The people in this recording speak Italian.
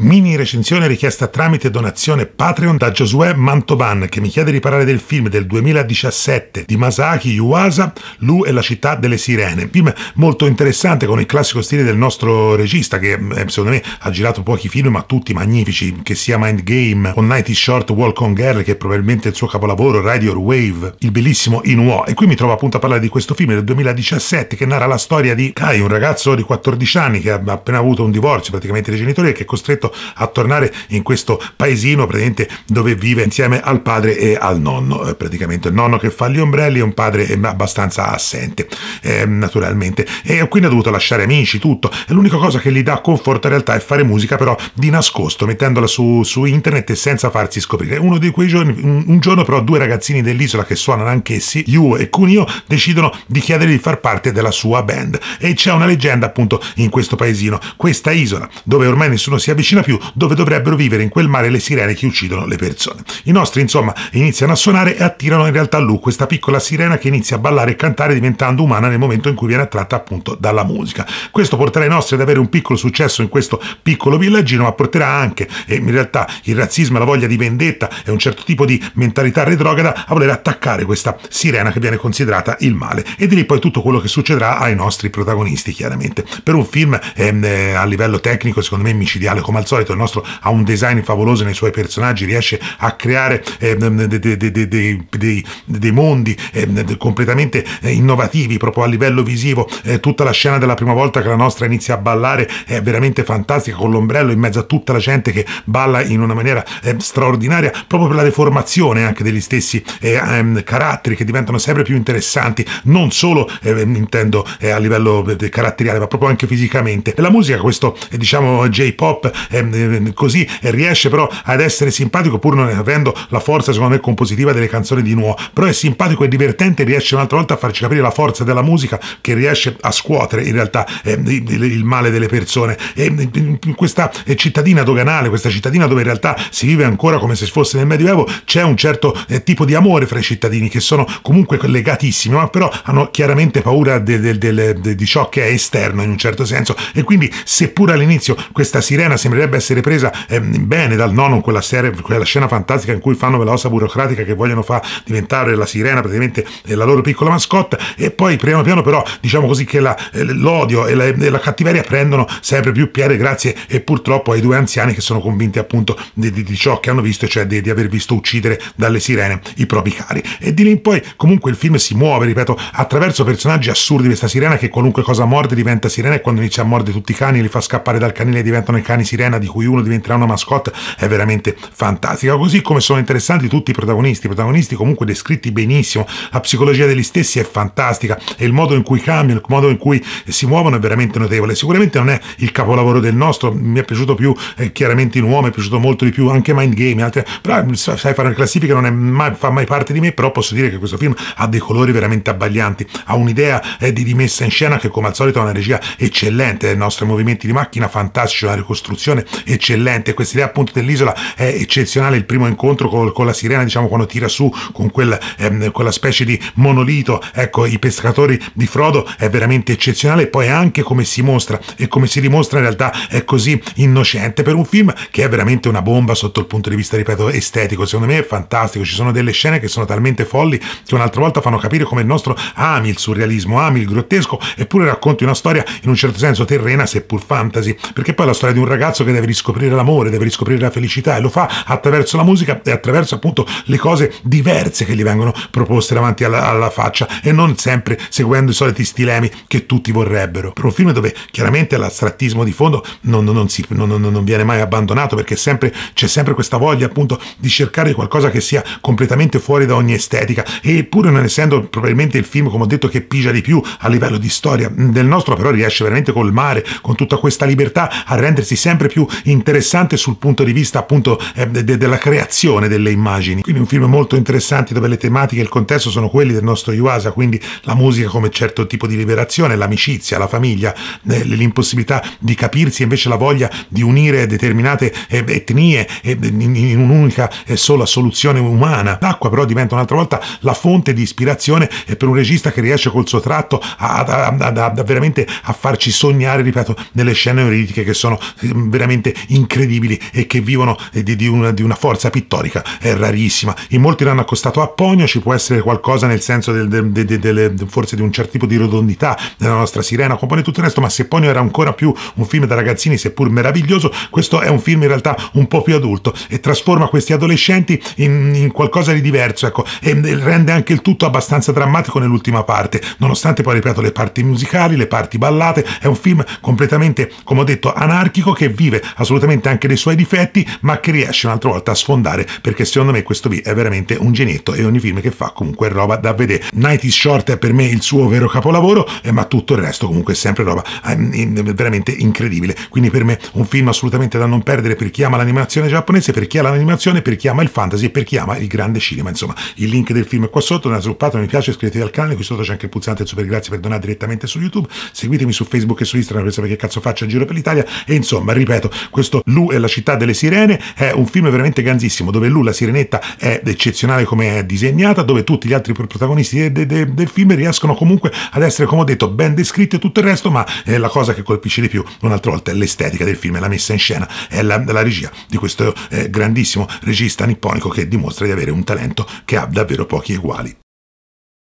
Mini recensione richiesta tramite donazione Patreon da Josué Mantovan che mi chiede di parlare del film del 2017 di Masaki Yuasa, Lu e la città delle sirene. Film molto interessante con il classico stile del nostro regista che mm, eh, secondo me ha girato pochi film ma tutti magnifici, che sia Mind Game, On Nighty Short, Walk on Girl che è probabilmente il suo capolavoro, Ride Your Wave, il bellissimo Inuo. E qui mi trovo appunto a parlare di questo film del 2017 che narra la storia di Kai, un ragazzo di 14 anni che ha appena avuto un divorzio praticamente dei genitori e che è costretto costretto a tornare in questo paesino praticamente dove vive insieme al padre e al nonno, eh, praticamente il nonno che fa gli ombrelli e un padre eh, abbastanza assente, eh, naturalmente. E quindi ha dovuto lasciare amici, tutto. E l'unica cosa che gli dà conforto in realtà è fare musica però di nascosto, mettendola su, su internet e senza farsi scoprire. Uno di quei giorni, un, giorno però due ragazzini dell'isola che suonano anch'essi, Yu e Kunio, decidono di chiedergli di far parte della sua band. E c'è una leggenda appunto in questo paesino, questa isola, dove ormai nessuno si avvicina avvicina più dove dovrebbero vivere in quel mare le sirene che uccidono le persone. I nostri, insomma, iniziano a suonare e attirano in realtà Lu, questa piccola sirena che inizia a ballare e cantare diventando umana nel momento in cui viene attratta appunto dalla musica. Questo porterà i nostri ad avere un piccolo successo in questo piccolo villaggino, ma porterà anche, e in realtà il razzismo, la voglia di vendetta e un certo tipo di mentalità retrograda a voler attaccare questa sirena che viene considerata il male. E di lì poi tutto quello che succederà ai nostri protagonisti, chiaramente. Per un film ehm, eh, a livello tecnico, secondo me, micidiale come al solito il nostro ha un design favoloso nei suoi personaggi, riesce a creare eh, dei, dei, dei, dei mondi ehm, eh, completamente innovativi proprio a livello visivo. Eh, tutta la scena della prima volta che la nostra inizia a ballare è veramente fantastica con l'ombrello in mezzo a tutta la gente che balla in una maniera eh, straordinaria proprio per la deformazione anche degli stessi eh, ehm, caratteri che diventano sempre più interessanti, non solo eh, intendo a livello caratteriale ma proprio anche fisicamente. E la musica, questo diciamo J-pop così riesce però ad essere simpatico pur non avendo la forza secondo me compositiva delle canzoni di Nuo però è simpatico e divertente riesce un'altra volta a farci capire la forza della musica che riesce a scuotere in realtà eh, il, male delle persone e questa cittadina doganale questa cittadina dove in realtà si vive ancora come se fosse nel Medioevo c'è un certo eh, tipo di amore fra i cittadini che sono comunque legatissimi ma però hanno chiaramente paura de, de, de, di ciò che è esterno in un certo senso e quindi seppur all'inizio questa sirena sembrerebbe potrebbe essere presa eh, bene dal nono, quella, serie, quella scena fantastica in cui fanno la ossa burocratica che vogliono far diventare la sirena praticamente eh, la loro piccola mascotte e poi piano piano però diciamo così che eh, l'odio e, e, la cattiveria prendono sempre più piede grazie e purtroppo ai due anziani che sono convinti appunto di, di, di ciò che hanno visto, cioè di, di, aver visto uccidere dalle sirene i propri cari. E di lì in poi comunque il film si muove, ripeto, attraverso personaggi assurdi, questa sirena che qualunque cosa morde diventa sirena e quando inizia a mordere tutti i cani li fa scappare dal canile e diventano i cani sirena di cui uno diventerà una mascotte, è veramente fantastica. Così come sono interessanti tutti i protagonisti, i protagonisti comunque descritti benissimo, la psicologia degli stessi è fantastica e il modo in cui cambiano, il modo in cui si muovono è veramente notevole. Sicuramente non è il capolavoro del nostro, mi è piaciuto più eh, chiaramente in uomo, mi è piaciuto molto di più anche Mind Game, altre, però eh, sai fare una classifica non mai, fa mai parte di me, però posso dire che questo film ha dei colori veramente abbaglianti, ha un'idea eh, di dimessa in scena che come al solito ha una regia eccellente, i eh, nostri movimenti di macchina fantastici, una ricostruzione eccellente, questa idea appunto dell'isola è eccezionale, il primo incontro col, con la sirena, diciamo quando tira su con quel, ehm, quella specie di monolito, ecco i pescatori di Frodo è veramente eccezionale, poi anche come si mostra e come si dimostra in realtà è così innocente per un film che è veramente una bomba sotto il punto di vista, ripeto, estetico, secondo me è fantastico, ci sono delle scene che sono talmente folli che un'altra volta fanno capire come il nostro ami il surrealismo, ami il grottesco, eppure racconti una storia in un certo senso terrena, seppur fantasy, perché poi è la storia di un ragazzo che che deve riscoprire l'amore, deve riscoprire la felicità e lo fa attraverso la musica e attraverso appunto le cose diverse che gli vengono proposte davanti alla, alla faccia e non sempre seguendo i soliti stilemi che tutti vorrebbero. Per un film dove chiaramente l'astrattismo di fondo non, non, si, non, non viene mai abbandonato perché sempre, c'è sempre questa voglia appunto di cercare qualcosa che sia completamente fuori da ogni estetica eppure non essendo probabilmente il film come ho detto che pigia di più a livello di storia del nostro però riesce veramente col mare con tutta questa libertà a rendersi sempre più più interessante sul punto di vista appunto eh, de- della creazione delle immagini. Quindi un film molto interessante dove le tematiche e il contesto sono quelli del nostro Yuasa, quindi la musica come certo tipo di liberazione, l'amicizia, la famiglia, eh, l'impossibilità di capirsi, e invece la voglia di unire determinate eh, etnie eh, in, in, un'unica e eh, sola soluzione umana. L'acqua però diventa un'altra volta la fonte di ispirazione eh, per un regista che riesce col suo tratto a, a, a, a veramente a farci sognare, ripeto, nelle scene oritiche che sono veramente veramente incredibili e che vivono eh, di, di, una, di una, forza pittorica è rarissima. In molti l'hanno accostato a Pogno, ci può essere qualcosa nel senso del, del, del, forse di un certo tipo di rotondità della nostra sirena, compone tutto il resto, ma se Pogno era ancora più un film da ragazzini, seppur meraviglioso, questo è un film in realtà un po' più adulto e trasforma questi adolescenti in, in qualcosa di diverso ecco, e rende anche il tutto abbastanza drammatico nell'ultima parte, nonostante poi ripeto le parti musicali, le parti ballate, è un film completamente, come ho detto, anarchico che vive assolutamente, assolutamente anche dei suoi difetti, ma che riesce un'altra volta a sfondare perché secondo me questo qui è veramente un genietto e ogni film che fa comunque è roba da vedere. Night is Short è per me il suo vero capolavoro, eh, ma tutto il resto comunque è sempre roba eh, veramente incredibile. Quindi per me un film assolutamente da non perdere per chi ama l'animazione giapponese, per chi ha l'animazione, per chi ama il fantasy e per chi ama il grande cinema. Insomma, il link del film è qua sotto, ne sviluppato, mi piace, iscrivetevi al canale, qui sotto c'è anche il pulsante super grazie per donare direttamente su YouTube, seguitemi su Facebook e su Instagram per sapere che cazzo faccio in giro per l'Italia e insomma, ripeto, citato questo Lu e la città delle sirene, è un film veramente ganzissimo dove Lu, la sirenetta, è eccezionale come è disegnata, dove tutti gli altri protagonisti de, de, del film riescono comunque ad essere, come ho detto, ben descritti e tutto il resto, ma eh, la cosa che colpisce di più un'altra volta è l'estetica del film, è la messa in scena, è la, la regia di questo eh, grandissimo regista nipponico che dimostra di avere un talento che ha davvero pochi eguali